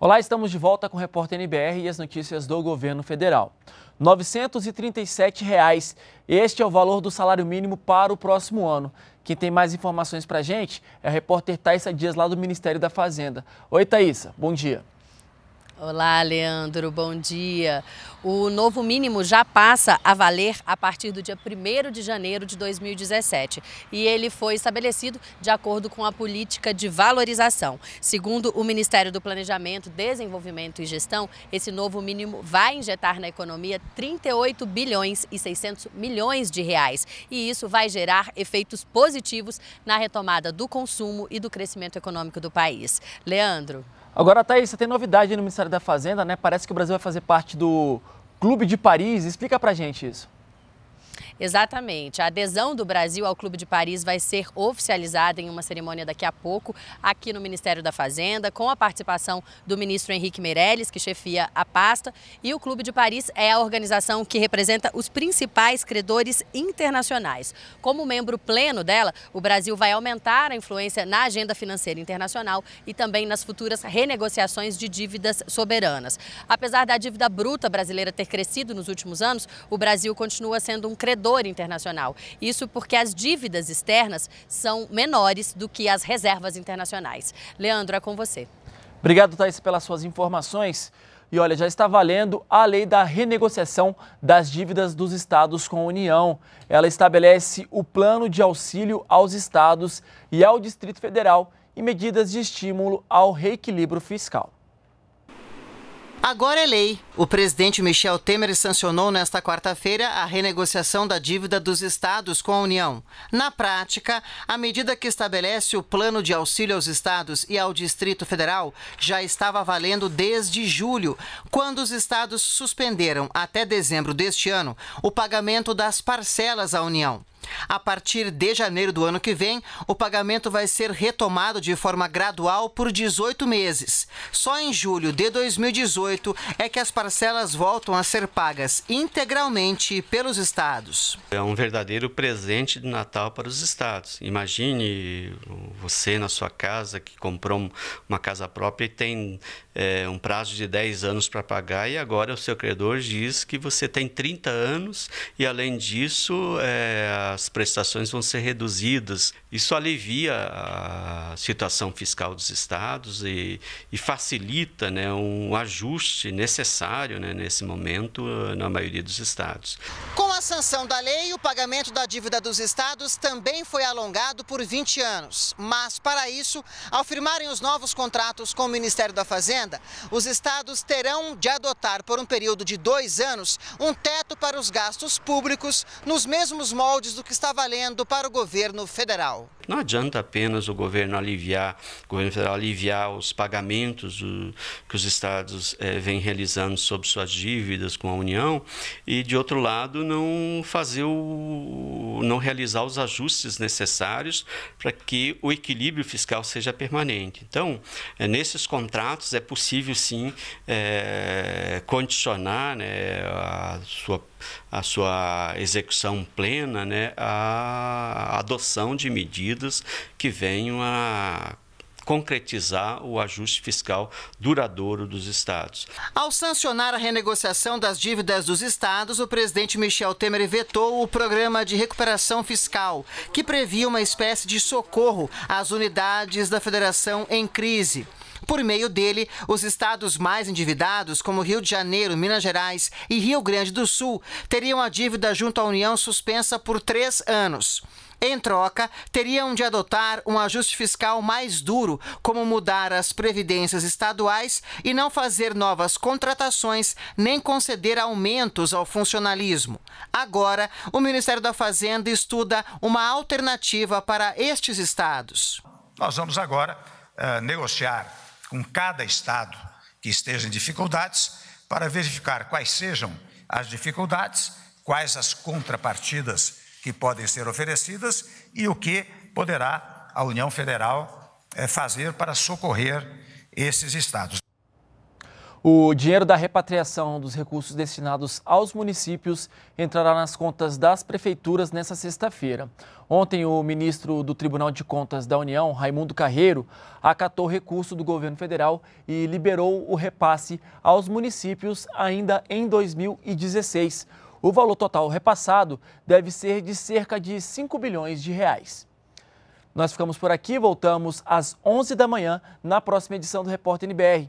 Olá, estamos de volta com o Repórter NBR e as notícias do governo federal. R$ 937. Este é o valor do salário mínimo para o próximo ano. Quem tem mais informações para a gente é a repórter Thaisa Dias, lá do Ministério da Fazenda. Oi, Thaisa, bom dia. Olá, Leandro, bom dia. O novo mínimo já passa a valer a partir do dia 1 de janeiro de 2017 e ele foi estabelecido de acordo com a política de valorização. Segundo o Ministério do Planejamento, Desenvolvimento e Gestão, esse novo mínimo vai injetar na economia 38 bilhões e 600 milhões de reais e isso vai gerar efeitos positivos na retomada do consumo e do crescimento econômico do país. Leandro. Agora, Thaís, você tem novidade no Ministério da Fazenda, né? Parece que o Brasil vai fazer parte do Clube de Paris. Explica pra gente isso. Exatamente. A adesão do Brasil ao Clube de Paris vai ser oficializada em uma cerimônia daqui a pouco, aqui no Ministério da Fazenda, com a participação do ministro Henrique Meirelles, que chefia a pasta. E o Clube de Paris é a organização que representa os principais credores internacionais. Como membro pleno dela, o Brasil vai aumentar a influência na agenda financeira internacional e também nas futuras renegociações de dívidas soberanas. Apesar da dívida bruta brasileira ter crescido nos últimos anos, o Brasil continua sendo um credor internacional. Isso porque as dívidas externas são menores do que as reservas internacionais. Leandro, é com você. Obrigado, Thais, pelas suas informações. E olha, já está valendo a lei da renegociação das dívidas dos estados com a União. Ela estabelece o plano de auxílio aos estados e ao Distrito Federal e medidas de estímulo ao reequilíbrio fiscal. Agora é lei. O presidente Michel Temer sancionou nesta quarta-feira a renegociação da dívida dos estados com a União. Na prática, a medida que estabelece o plano de auxílio aos estados e ao Distrito Federal já estava valendo desde julho, quando os estados suspenderam até dezembro deste ano o pagamento das parcelas à União. A partir de janeiro do ano que vem, o pagamento vai ser retomado de forma gradual por 18 meses. Só em julho de 2018 é que as parcelas voltam a ser pagas integralmente pelos estados. É um verdadeiro presente de Natal para os estados. Imagine você na sua casa que comprou uma casa própria e tem é, um prazo de 10 anos para pagar e agora o seu credor diz que você tem 30 anos e além disso é, as prestações vão ser reduzidas. Isso alivia a situação fiscal dos estados e, e facilita né, um ajuste necessário né, nesse momento eh, na maioria dos estados. Com a sanção da lei, o pagamento da dívida dos estados também foi alongado por 20 anos. Mas, para isso, ao firmarem os novos contratos com o Ministério da Fazenda, os estados terão de adotar, por um período de dois anos, um teto para os gastos públicos nos mesmos moldes do que está valendo para o governo federal. Não adianta apenas o governo aliviar, o governo federal aliviar os pagamentos que os estados é, vêm realizando sobre suas dívidas com a União e, de outro lado, não fazer o, não realizar os ajustes necessários para que o equilíbrio fiscal seja permanente. Então, é, nesses contratos é possível sim é, condicionar né, a sua a sua execução plena né, a adoção de medidas que venham a concretizar o ajuste fiscal duradouro dos estados. Ao sancionar a renegociação das dívidas dos estados, o presidente Michel Temer vetou o programa de recuperação fiscal, que previa uma espécie de socorro às unidades da federação em crise. Por meio dele, os estados mais endividados, como Rio de Janeiro, Minas Gerais e Rio Grande do Sul, teriam a dívida junto à União suspensa por três anos. Em troca, teriam de adotar um ajuste fiscal mais duro, como mudar as previdências estaduais e não fazer novas contratações nem conceder aumentos ao funcionalismo. Agora, o Ministério da Fazenda estuda uma alternativa para estes estados. Nós vamos agora uh, negociar com cada estado que esteja em dificuldades para verificar quais sejam as dificuldades, quais as contrapartidas que podem ser oferecidas e o que poderá a União Federal eh, fazer para socorrer esses estados. O dinheiro da repatriação dos recursos destinados aos municípios entrará nas contas das prefeituras nesta sexta-feira. Ontem, o ministro do Tribunal de Contas da União, Raimundo Carreiro, acatou recurso do governo federal e liberou o repasse aos municípios ainda em 2016. O valor total repassado deve ser de cerca de 5 bilhões de reais. Nós ficamos por aqui, voltamos às 11 da manhã na próxima edição do Repórter NBR.